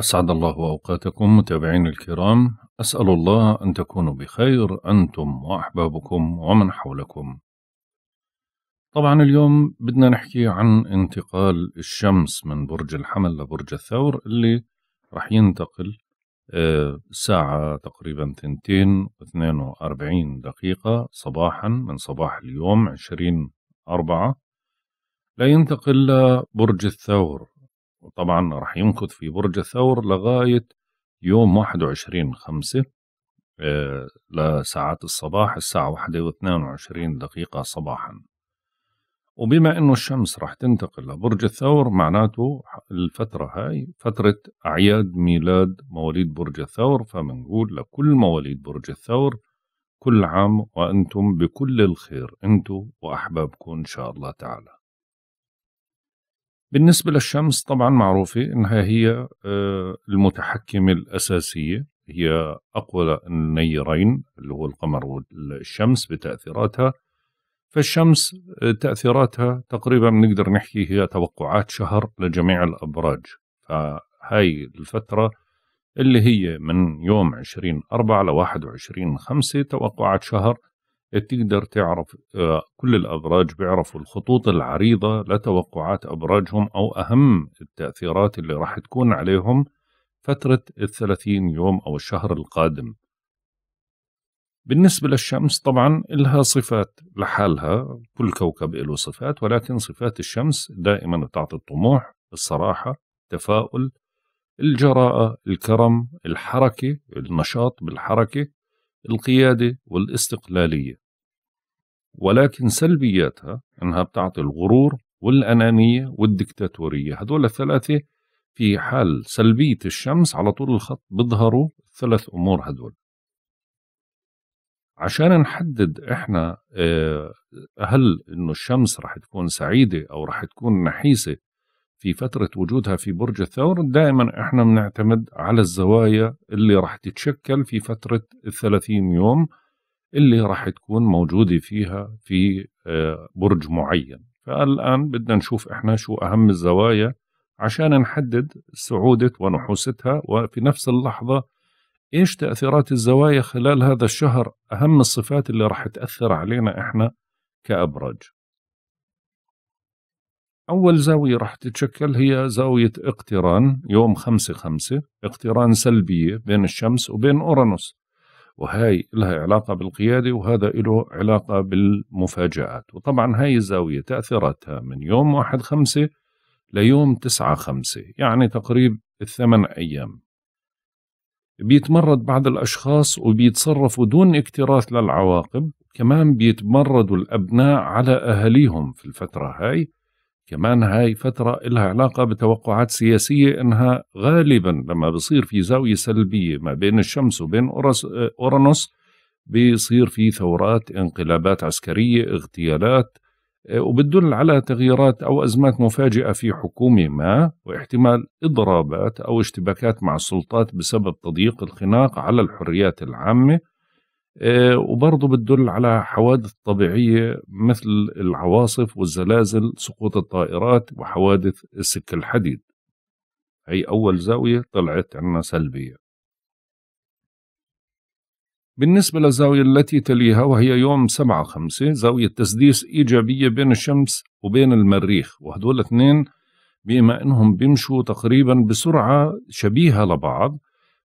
أسعد الله أوقاتكم متابعين الكرام أسأل الله أن تكونوا بخير أنتم وأحبابكم ومن حولكم طبعا اليوم بدنا نحكي عن انتقال الشمس من برج الحمل لبرج الثور اللي رح ينتقل آه، ساعة تقريبا تنتين واثنين وأربعين دقيقة صباحا من صباح اليوم عشرين أربعة لينتقل لبرج الثور وطبعا راح يمكث في برج الثور لغاية يوم 21 خمسة آه، لساعات الصباح الساعة واحدة واثنان وعشرين دقيقة صباحا وبما أنه الشمس راح تنتقل لبرج الثور معناته الفترة هاي فترة أعياد ميلاد مواليد برج الثور فمنقول لكل مواليد برج الثور كل عام وأنتم بكل الخير أنتم وأحبابكم إن شاء الله تعالى بالنسبة للشمس طبعا معروفة أنها هي آه، المتحكمة الأساسية هي أقوى النيرين اللي هو القمر والشمس بتأثيراتها فالشمس آه، تأثيراتها تقريبا بنقدر نحكي هي توقعات شهر لجميع الأبراج فهاي الفترة اللي هي من يوم 20 4 ل 21 5 توقعات شهر تقدر تعرف آه، كل الأبراج بيعرفوا الخطوط العريضة لتوقعات أبراجهم أو أهم التأثيرات اللي راح تكون عليهم فترة الثلاثين يوم أو الشهر القادم بالنسبة للشمس طبعا لها صفات لحالها كل كوكب له صفات ولكن صفات الشمس دائما تعطي الطموح الصراحة التفاؤل الجراءة الكرم الحركة النشاط بالحركة القيادة والاستقلالية ولكن سلبياتها أنها بتعطي الغرور والأنانية والدكتاتورية هدول الثلاثة في حال سلبية الشمس على طول الخط بيظهروا الثلاث أمور هدول عشان نحدد احنا آه، هل انه الشمس رح تكون سعيدة او رح تكون نحيسة في فترة وجودها في برج الثور دائما احنا بنعتمد على الزوايا اللي راح تتشكل في فترة الثلاثين يوم اللي راح تكون موجودة فيها في آه، برج معين فالآن بدنا نشوف احنا شو أهم الزوايا عشان نحدد سعودة ونحوستها وفي نفس اللحظة ايش تأثيرات الزوايا خلال هذا الشهر أهم الصفات اللي راح تأثر علينا احنا كأبراج أول زاوية رح تتشكل هي زاوية اقتران يوم خمسة خمسة اقتران سلبية بين الشمس وبين أورانوس وهي لها علاقة بالقيادة وهذا له علاقة بالمفاجآت وطبعا هاي الزاوية تأثيراتها من يوم واحد خمسة ليوم تسعة خمسة يعني تقريب الثمان أيام بيتمرد بعض الأشخاص وبيتصرفوا دون اكتراث للعواقب كمان بيتمردوا الأبناء على أهاليهم في الفترة هاي كمان هاي فترة إلها علاقة بتوقعات سياسية إنها غالبا لما بصير في زاوية سلبية ما بين الشمس وبين أورانوس بيصير في ثورات انقلابات عسكرية اغتيالات آه، وبتدل على تغييرات أو أزمات مفاجئة في حكومة ما واحتمال إضرابات أو اشتباكات مع السلطات بسبب تضييق الخناق على الحريات العامة آه، وبرضه بتدل على حوادث طبيعية مثل العواصف والزلازل سقوط الطائرات وحوادث السك الحديد هي أول زاوية طلعت عنا سلبية بالنسبة للزاوية التي تليها وهي يوم سبعة خمسة زاوية تسديس إيجابية بين الشمس وبين المريخ وهدول اثنين بما أنهم بيمشوا تقريبا بسرعة شبيهة لبعض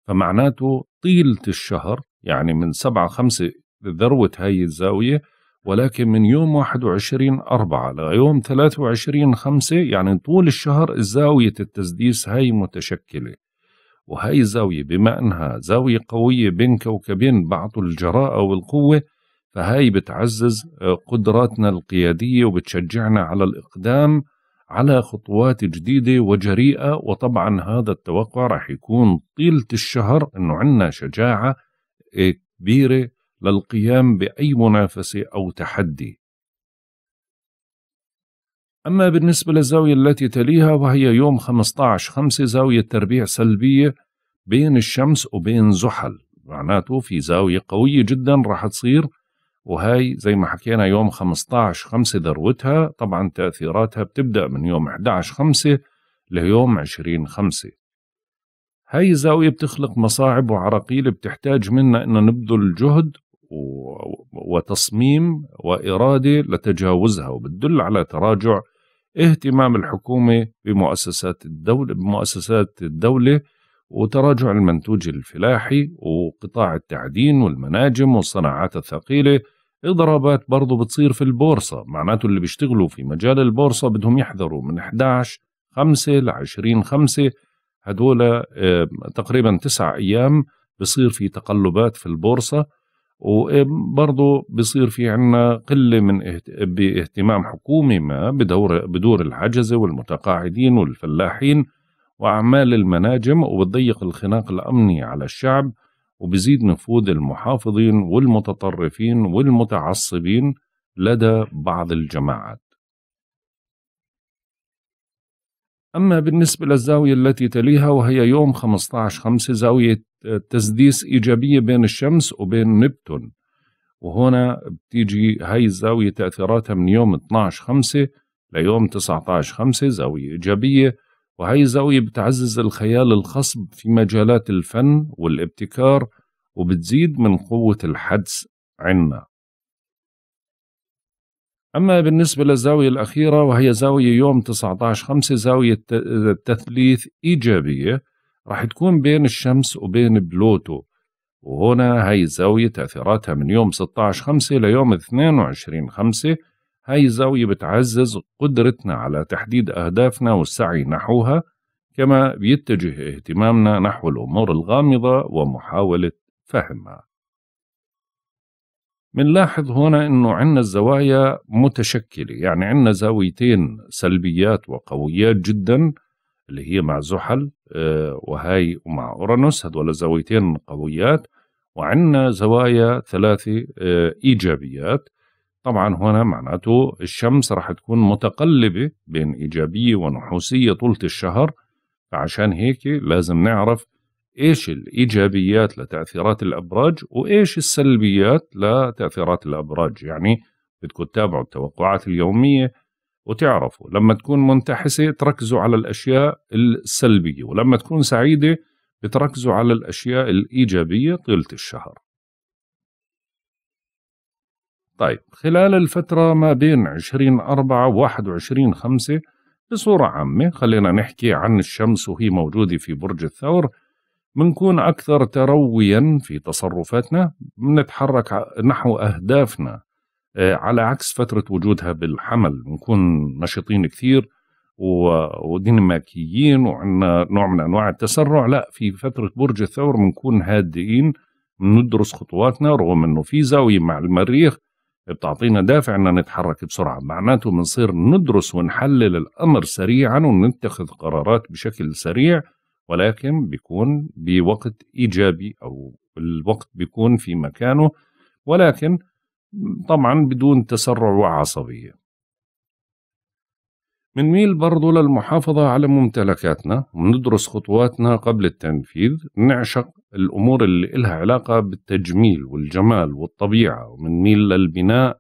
فمعناته طيلة الشهر يعني من 7 5 ذروة هاي الزاوية ولكن من يوم 21 4 ليوم 23 5 يعني طول الشهر زاوية التسديس هاي متشكلة وهاي الزاوية بما أنها زاوية قوية بين كوكبين بعض الجراءة والقوة فهاي بتعزز آه، قدراتنا القيادية وبتشجعنا على الإقدام على خطوات جديدة وجريئة وطبعا هذا التوقع رح يكون طيلة الشهر أنه عندنا شجاعة كبيرة للقيام بأي منافسة أو تحدي أما بالنسبة للزاوية التي تليها وهي يوم 15 5 زاوية تربيع سلبية بين الشمس وبين زحل معناته في زاوية قوية جدا راح تصير وهي زي ما حكينا يوم 15 5 ذروتها طبعا تأثيراتها بتبدأ من يوم 11 5 ليوم 20 5 هاي الزاوية بتخلق مصاعب وعراقيل بتحتاج منا أن نبذل جهد وتصميم وإرادة لتجاوزها وبتدل على تراجع اهتمام الحكومة بمؤسسات الدولة بمؤسسات الدولة وتراجع المنتوج الفلاحي وقطاع التعدين والمناجم والصناعات الثقيلة اضرابات برضه بتصير في البورصة معناته اللي بيشتغلوا في مجال البورصة بدهم يحذروا من 11 5 ل 20 5 هدول آه، تقريبا تسع أيام بصير في تقلبات في البورصة وبرضه بصير في عنا قلة من باهتمام حكومي ما بدور بدور العجزه والمتقاعدين والفلاحين وأعمال المناجم وبتضيق الخناق الأمني على الشعب وبزيد نفوذ المحافظين والمتطرفين والمتعصبين لدى بعض الجماعات أما بالنسبة للزاوية التي تليها وهي يوم 15/5 زاوية آه، تسديس إيجابية بين الشمس وبين نبتون وهنا بتيجي هاي الزاوية تأثيراتها من يوم 12/5 ليوم 19/5 زاوية إيجابية وهي الزاوية بتعزز الخيال الخصب في مجالات الفن والابتكار وبتزيد من قوة الحدس عنا أما بالنسبة للزاوية الأخيرة وهي زاوية يوم 19 5 زاوية تثليث إيجابية راح تكون بين الشمس وبين بلوتو وهنا هاي الزاوية تأثيراتها من يوم 16 5 ليوم 22 5 هاي الزاوية بتعزز قدرتنا على تحديد أهدافنا والسعي نحوها كما بيتجه اهتمامنا نحو الأمور الغامضة ومحاولة فهمها بنلاحظ هنا انه عندنا الزوايا متشكله يعني عندنا زاويتين سلبيات وقويات جدا اللي هي مع زحل آه، وهاي ومع اورانوس هذول الزاويتين قويات وعندنا زوايا ثلاثه آه، ايجابيات طبعا هنا معناته الشمس راح تكون متقلبه بين ايجابيه ونحوسيه طولة الشهر فعشان هيك لازم نعرف ايش الايجابيات لتاثيرات الابراج وايش السلبيات لتاثيرات الابراج يعني بدكم تتابعوا التوقعات اليوميه وتعرفوا لما تكون منتحسه تركزوا على الاشياء السلبيه ولما تكون سعيده بتركزوا على الاشياء الايجابيه طيله الشهر طيب خلال الفترة ما بين 20 أربعة و 21 خمسة بصورة عامة خلينا نحكي عن الشمس وهي موجودة في برج الثور بنكون أكثر ترويا في تصرفاتنا بنتحرك نحو أهدافنا آه، على عكس فترة وجودها بالحمل بنكون نشيطين كثير وديناميكيين وعندنا نوع من أنواع التسرع لا في فترة برج الثور بنكون هادئين ندرس خطواتنا رغم أنه في زاوية مع المريخ بتعطينا دافع أن نتحرك بسرعة معناته بنصير ندرس ونحلل الأمر سريعا ونتخذ قرارات بشكل سريع ولكن بيكون بوقت إيجابي أو الوقت بيكون في مكانه ولكن طبعا بدون تسرع وعصبية بنميل برضه للمحافظة على ممتلكاتنا وندرس خطواتنا قبل التنفيذ نعشق الأمور اللي إلها علاقة بالتجميل والجمال والطبيعة ومنميل للبناء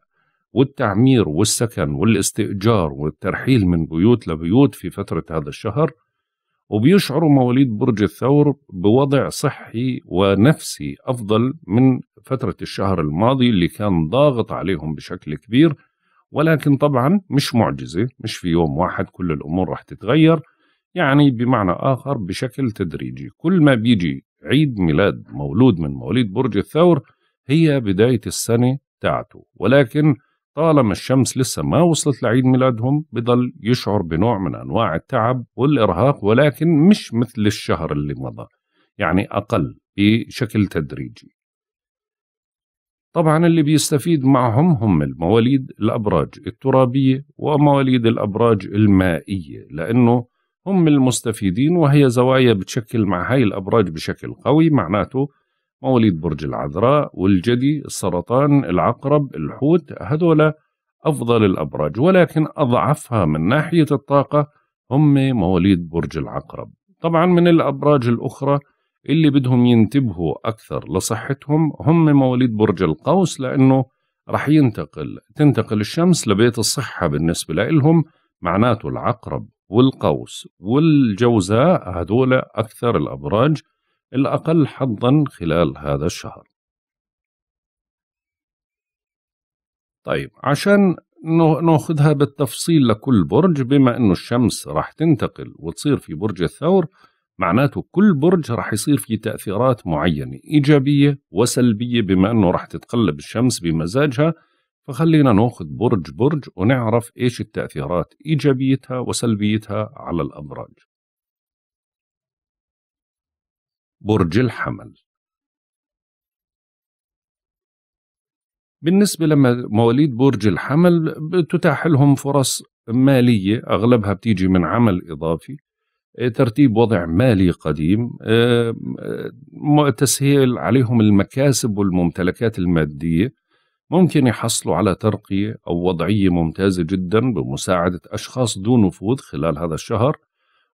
والتعمير والسكن والاستئجار والترحيل من بيوت لبيوت في فترة هذا الشهر وبيشعروا مواليد برج الثور بوضع صحي ونفسي أفضل من فترة الشهر الماضي اللي كان ضاغط عليهم بشكل كبير ولكن طبعا مش معجزة مش في يوم واحد كل الأمور راح تتغير يعني بمعنى آخر بشكل تدريجي كل ما بيجي عيد ميلاد مولود من مواليد برج الثور هي بداية السنة تاعته ولكن طالما الشمس لسه ما وصلت لعيد ميلادهم بضل يشعر بنوع من أنواع التعب والإرهاق ولكن مش مثل الشهر اللي مضى يعني أقل بشكل تدريجي طبعا اللي بيستفيد معهم هم المواليد الأبراج الترابية ومواليد الأبراج المائية لأنه هم المستفيدين وهي زوايا بتشكل مع هاي الأبراج بشكل قوي معناته مواليد برج العذراء والجدي السرطان العقرب الحوت هذول أفضل الأبراج ولكن أضعفها من ناحية الطاقة هم مواليد برج العقرب طبعا من الأبراج الأخرى اللي بدهم ينتبهوا أكثر لصحتهم هم مواليد برج القوس لأنه رح ينتقل تنتقل الشمس لبيت الصحة بالنسبة لهم معناته العقرب والقوس والجوزاء هذول أكثر الأبراج الأقل حظا خلال هذا الشهر طيب عشان ناخذها بالتفصيل لكل برج بما انه الشمس راح تنتقل وتصير في برج الثور معناته كل برج راح يصير فيه تاثيرات معينه ايجابيه وسلبيه بما انه راح تتقلب الشمس بمزاجها فخلينا ناخذ برج برج ونعرف ايش التاثيرات ايجابيتها وسلبيتها على الابراج برج الحمل بالنسبة لمواليد برج الحمل بتتاح لهم فرص مالية أغلبها بتيجي من عمل إضافي آه، ترتيب وضع مالي قديم آه، آه، تسهيل عليهم المكاسب والممتلكات المادية ممكن يحصلوا على ترقية أو وضعية ممتازة جدا بمساعدة أشخاص ذو نفوذ خلال هذا الشهر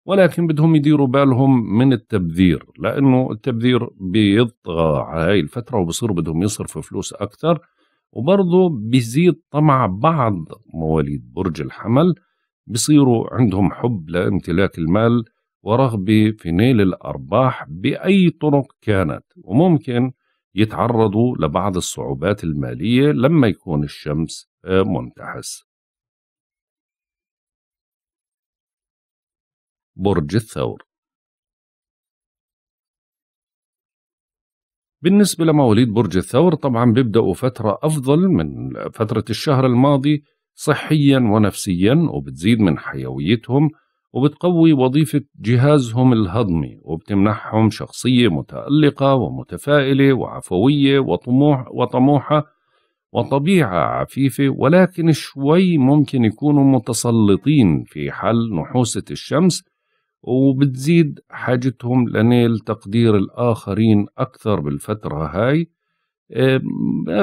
ولكن بدهم يديروا بالهم من التبذير لانه التبذير بيطغى على هاي الفتره وبصير بدهم يصرفوا فلوس اكثر وبرضه بيزيد طمع بعض مواليد برج الحمل بصيروا عندهم حب لامتلاك المال ورغبة في نيل الأرباح بأي طرق كانت وممكن يتعرضوا لبعض الصعوبات المالية لما يكون الشمس آه، منتحس برج الثور بالنسبة لمواليد برج الثور طبعا بيبدأوا فترة أفضل من فترة الشهر الماضي صحيا ونفسيا وبتزيد من حيويتهم وبتقوي وظيفة جهازهم الهضمي وبتمنحهم شخصية متألقة ومتفائلة وعفوية وطموح وطموحة وطبيعة عفيفة ولكن شوي ممكن يكونوا متسلطين في حل نحوسة الشمس وبتزيد حاجتهم لنيل تقدير الآخرين أكثر بالفترة هاي آه،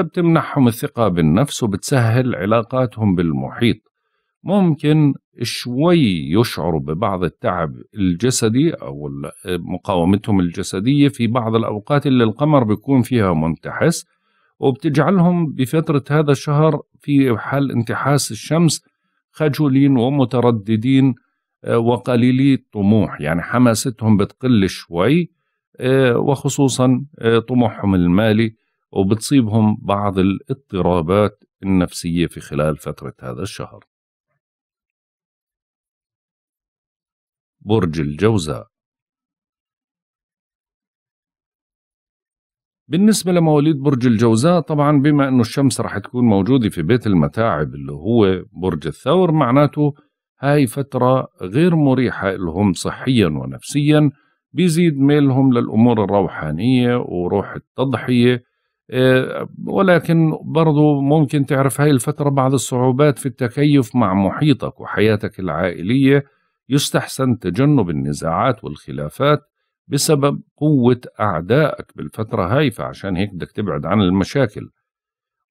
بتمنحهم الثقة بالنفس وبتسهل علاقاتهم بالمحيط ممكن شوي يشعروا ببعض التعب الجسدي أو مقاومتهم الجسدية في بعض الأوقات اللي القمر بيكون فيها منتحس وبتجعلهم بفترة هذا الشهر في حال انتحاس الشمس خجولين ومترددين آه، وقليلي الطموح يعني حماستهم بتقل شوي آه، وخصوصا آه، طموحهم المالي وبتصيبهم بعض الاضطرابات النفسية في خلال فترة هذا الشهر برج الجوزاء بالنسبة لمواليد برج الجوزاء طبعا بما أنه الشمس راح تكون موجودة في بيت المتاعب اللي هو برج الثور معناته هاي فترة غير مريحة لهم صحيا ونفسيا بيزيد ميلهم للأمور الروحانية وروح التضحية آه، ولكن برضو ممكن تعرف هاي الفترة بعض الصعوبات في التكيف مع محيطك وحياتك العائلية يستحسن تجنب النزاعات والخلافات بسبب قوة أعدائك بالفترة هاي فعشان هيك بدك تبعد عن المشاكل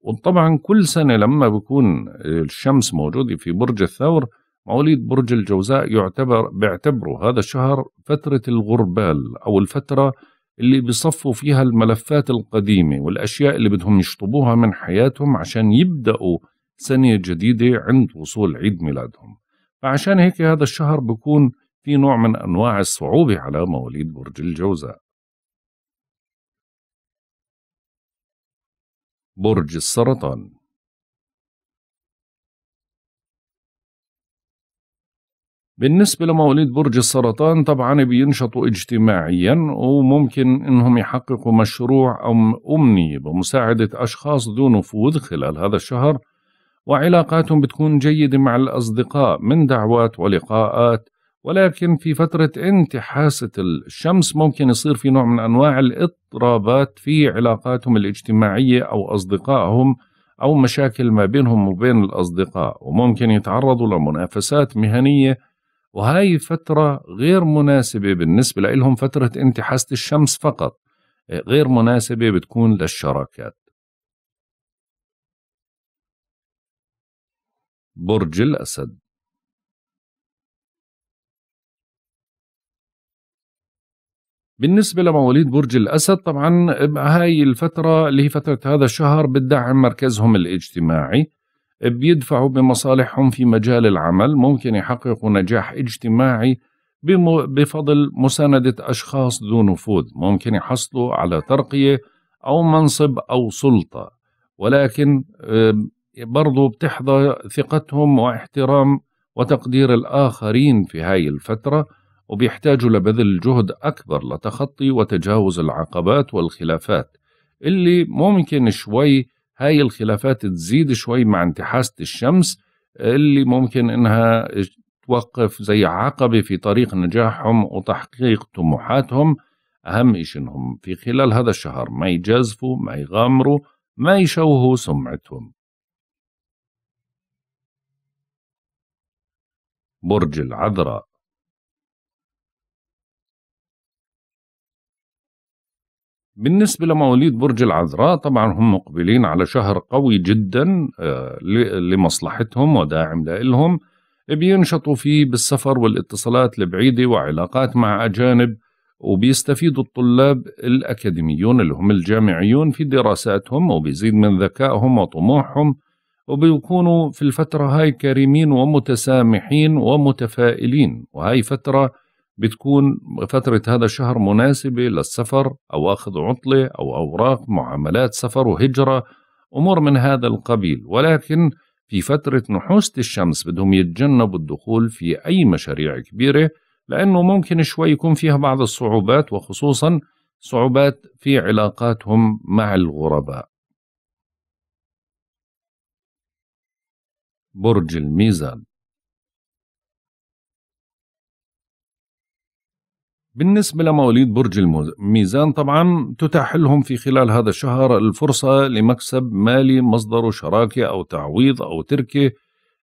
وطبعا كل سنة لما بكون الشمس موجودة في برج الثور مواليد برج الجوزاء يعتبر بيعتبروا هذا الشهر فترة الغربال أو الفترة اللي بيصفوا فيها الملفات القديمة والأشياء اللي بدهم يشطبوها من حياتهم عشان يبدأوا سنة جديدة عند وصول عيد ميلادهم فعشان هيك هذا الشهر بكون في نوع من أنواع الصعوبة على مواليد برج الجوزاء برج السرطان بالنسبة لمواليد برج السرطان طبعا بينشطوا اجتماعيا وممكن انهم يحققوا مشروع او امنية بمساعدة اشخاص ذو نفوذ خلال هذا الشهر وعلاقاتهم بتكون جيدة مع الاصدقاء من دعوات ولقاءات ولكن في فترة انتحاسة الشمس ممكن يصير في نوع من انواع الاضطرابات في علاقاتهم الاجتماعية او اصدقائهم او مشاكل ما بينهم وبين الاصدقاء وممكن يتعرضوا لمنافسات مهنية وهاي فترة غير مناسبة بالنسبة لهم فترة انتحاسة الشمس فقط آه، غير مناسبة بتكون للشراكات برج الأسد بالنسبة لمواليد برج الأسد طبعا آه، هاي الفترة اللي هي فترة هذا الشهر بتدعم مركزهم الاجتماعي بيدفعوا بمصالحهم في مجال العمل ممكن يحققوا نجاح اجتماعي بفضل مساندة أشخاص ذو نفوذ ممكن يحصلوا على ترقية أو منصب أو سلطة ولكن برضو بتحظى ثقتهم واحترام وتقدير الآخرين في هاي الفترة وبيحتاجوا لبذل جهد أكبر لتخطي وتجاوز العقبات والخلافات اللي ممكن شوي هاي الخلافات تزيد شوي مع انتحاسة الشمس اللي ممكن انها توقف زي عقبة في طريق نجاحهم وتحقيق طموحاتهم أهم شيء إنهم في خلال هذا الشهر ما يجازفوا ما يغامروا ما يشوهوا سمعتهم برج العذراء بالنسبة لمواليد برج العذراء طبعا هم مقبلين على شهر قوي جدا آه، لمصلحتهم وداعم لهم بينشطوا فيه بالسفر والاتصالات البعيدة وعلاقات مع أجانب وبيستفيدوا الطلاب الأكاديميون اللي هم الجامعيون في دراساتهم وبيزيد من ذكائهم وطموحهم وبيكونوا في الفترة هاي كريمين ومتسامحين ومتفائلين وهاي فترة بتكون فترة هذا الشهر مناسبة للسفر أو أخذ عطلة أو أوراق معاملات سفر وهجرة أمور من هذا القبيل ولكن في فترة نحوسة الشمس بدهم يتجنبوا الدخول في أي مشاريع كبيرة لأنه ممكن شوي يكون فيها بعض الصعوبات وخصوصا صعوبات في علاقاتهم مع الغرباء برج الميزان بالنسبة لمواليد برج الميزان طبعا تتاح لهم في خلال هذا الشهر الفرصة لمكسب مالي مصدره شراكة أو تعويض أو تركة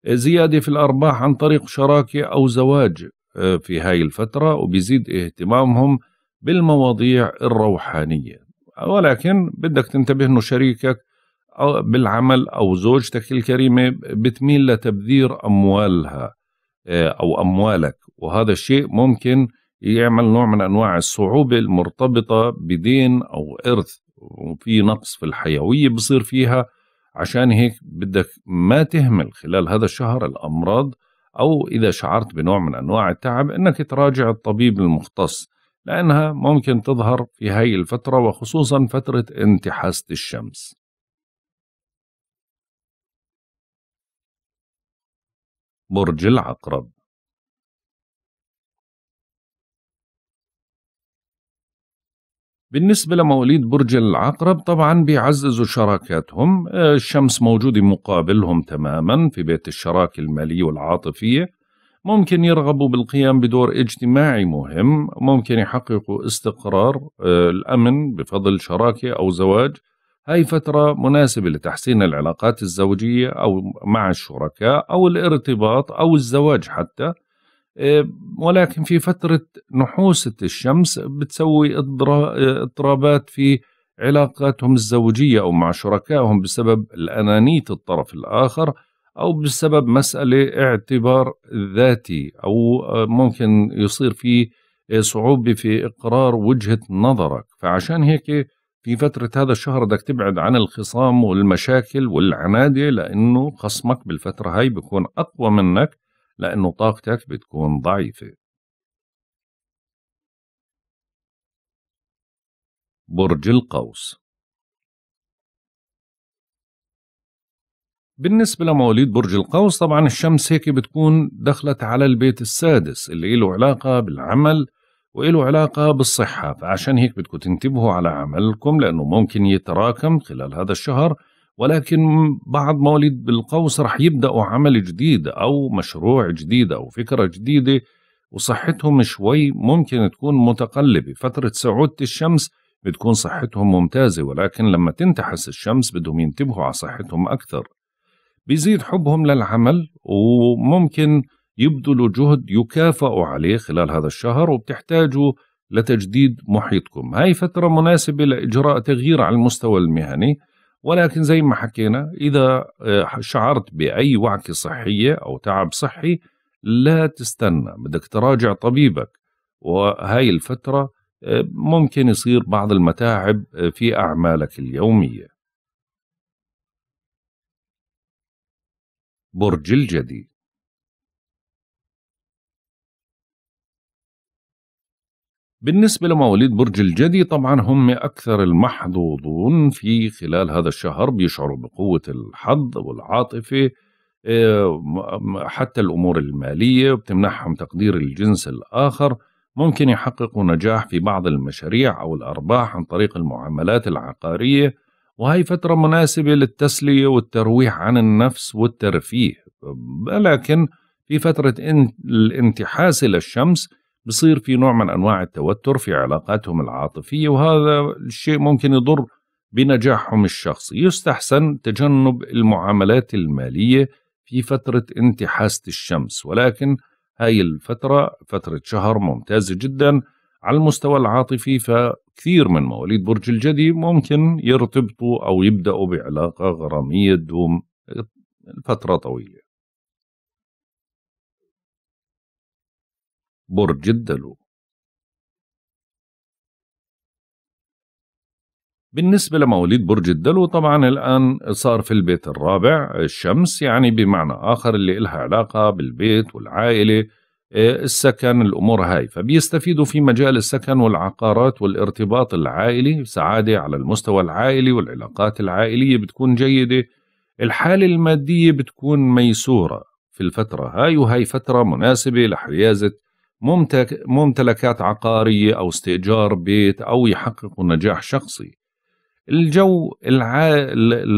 زيادة في الأرباح عن طريق شراكة أو زواج آه، في هاي الفترة وبيزيد اهتمامهم بالمواضيع الروحانية ولكن بدك تنتبه أنه شريكك آه، بالعمل أو زوجتك الكريمة بتميل لتبذير أموالها آه، أو أموالك وهذا الشيء ممكن يعمل نوع من انواع الصعوبه المرتبطه بدين او ارث وفي نقص في الحيويه بصير فيها عشان هيك بدك ما تهمل خلال هذا الشهر الامراض او اذا شعرت بنوع من انواع التعب انك تراجع الطبيب المختص لانها ممكن تظهر في هاي الفتره وخصوصا فتره انتحاسه الشمس برج العقرب بالنسبة لمواليد برج العقرب طبعا بيعززوا شراكاتهم آه، الشمس موجودة مقابلهم تماما في بيت الشراكة المالية والعاطفية ممكن يرغبوا بالقيام بدور اجتماعي مهم ممكن يحققوا استقرار آه، الأمن بفضل شراكة أو زواج هاي فترة مناسبة لتحسين العلاقات الزوجية أو مع الشركاء أو الارتباط أو الزواج حتى إيه، ولكن في فترة نحوسة الشمس بتسوي اضطرابات في علاقاتهم الزوجية أو مع شركائهم بسبب الأنانية الطرف الآخر أو بسبب مسألة اعتبار ذاتي أو آه، ممكن يصير في آه، صعوبة في إقرار وجهة نظرك فعشان هيك في فترة هذا الشهر بدك تبعد عن الخصام والمشاكل والعنادة لأنه خصمك بالفترة هاي بيكون أقوى منك لأنه طاقتك بتكون ضعيفة برج القوس بالنسبة لمواليد برج القوس طبعا الشمس هيك بتكون دخلت على البيت السادس اللي له علاقة بالعمل وله علاقة بالصحة فعشان هيك بدكم تنتبهوا على عملكم لأنه ممكن يتراكم خلال هذا الشهر ولكن بعد مواليد بالقوس رح يبدأوا عمل جديد أو مشروع جديد أو فكرة جديدة وصحتهم شوي ممكن تكون متقلبة فترة سعودة الشمس بتكون صحتهم ممتازة ولكن لما تنتحس الشمس بدهم ينتبهوا على صحتهم أكثر بيزيد حبهم للعمل وممكن يبذلوا جهد يكافئوا عليه خلال هذا الشهر وبتحتاجوا لتجديد محيطكم هاي فترة مناسبة لإجراء تغيير على المستوى المهني ولكن زي ما حكينا إذا آه، شعرت بأي وعكة صحية أو تعب صحي لا تستنى بدك تراجع طبيبك وهاي الفترة آه، ممكن يصير بعض المتاعب آه، في أعمالك اليومية برج الجديد بالنسبة لمواليد برج الجدي طبعا هم أكثر المحظوظون في خلال هذا الشهر بيشعروا بقوة الحظ والعاطفة آه، حتى الأمور المالية وبتمنحهم تقدير الجنس الآخر ممكن يحققوا نجاح في بعض المشاريع أو الأرباح عن طريق المعاملات العقارية وهي فترة مناسبة للتسلية والترويح عن النفس والترفيه لكن في فترة الانتحاس للشمس الشمس بصير في نوع من انواع التوتر في علاقاتهم العاطفيه وهذا الشيء ممكن يضر بنجاحهم الشخصي يستحسن تجنب المعاملات الماليه في فتره انتحاسه الشمس ولكن هاي الفتره فتره شهر ممتازه جدا على المستوى العاطفي فكثير من مواليد برج الجدي ممكن يرتبطوا او يبداوا بعلاقه غراميه تدوم فتره طويله برج الدلو بالنسبة لمواليد برج الدلو طبعا الآن صار في البيت الرابع الشمس يعني بمعنى آخر اللي إلها علاقة بالبيت والعائلة السكن الأمور هاي فبيستفيدوا في مجال السكن والعقارات والارتباط العائلي سعادة على المستوى العائلي والعلاقات العائلية بتكون جيدة الحالة المادية بتكون ميسورة في الفترة هاي وهي فترة مناسبة لحيازة ممتلكات عقارية أو استئجار بيت أو يحققوا نجاح شخصي الجو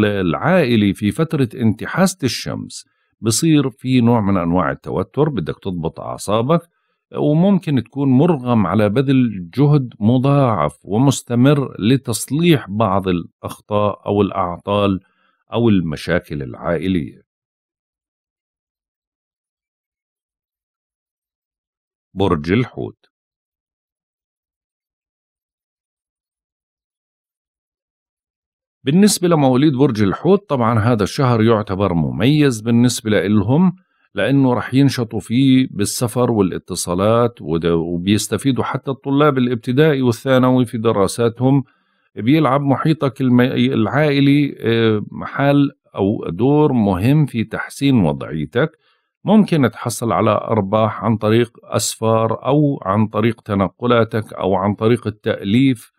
العائلي في فترة انتحاسة الشمس بصير في نوع من أنواع التوتر بدك تضبط أعصابك وممكن تكون مرغم على بذل جهد مضاعف ومستمر لتصليح بعض الأخطاء أو الأعطال أو المشاكل العائلية برج الحوت بالنسبة لمواليد برج الحوت طبعا هذا الشهر يعتبر مميز بالنسبة لهم لأنه رح ينشطوا فيه بالسفر والاتصالات وبيستفيدوا حتى الطلاب الابتدائي والثانوي في دراساتهم بيلعب محيطك العائلي آه، محل أو دور مهم في تحسين وضعيتك ممكن تحصل على أرباح عن طريق أسفار أو عن طريق تنقلاتك أو عن طريق التأليف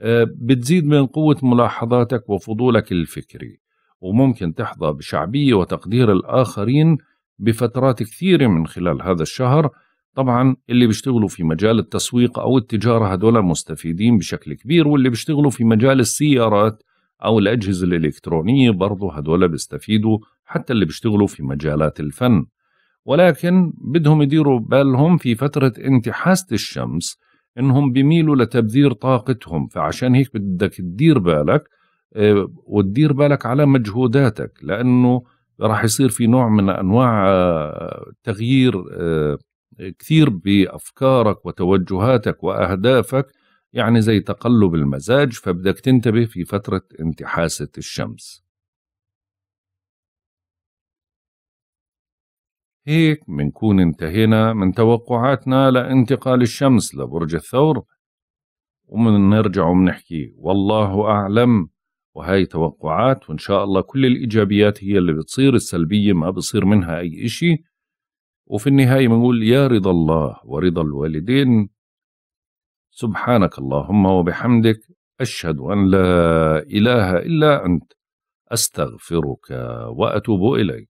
آه، بتزيد من قوة ملاحظاتك وفضولك الفكري وممكن تحظى بشعبية وتقدير الآخرين بفترات كثيرة من خلال هذا الشهر طبعا اللي بيشتغلوا في مجال التسويق أو التجارة هدول مستفيدين بشكل كبير واللي بيشتغلوا في مجال السيارات أو الأجهزة الإلكترونية برضو هدول بيستفيدوا حتى اللي بيشتغلوا في مجالات الفن ولكن بدهم يديروا بالهم في فترة انتحاسة الشمس انهم بيميلوا لتبذير طاقتهم فعشان هيك بدك تدير بالك آه، وتدير بالك على مجهوداتك لانه راح يصير في نوع من انواع آه، تغيير آه، كثير بافكارك وتوجهاتك واهدافك يعني زي تقلب المزاج فبدك تنتبه في فتره انتحاسه الشمس هيك منكون انتهينا من توقعاتنا لانتقال الشمس لبرج الثور ومنرجع ومنحكي والله أعلم وهي توقعات وإن شاء الله كل الإيجابيات هي اللي بتصير السلبية ما بصير منها أي إشي وفي النهاية بنقول يا رضا الله ورضا الوالدين سبحانك اللهم وبحمدك أشهد أن لا إله إلا أنت أستغفرك وأتوب إليك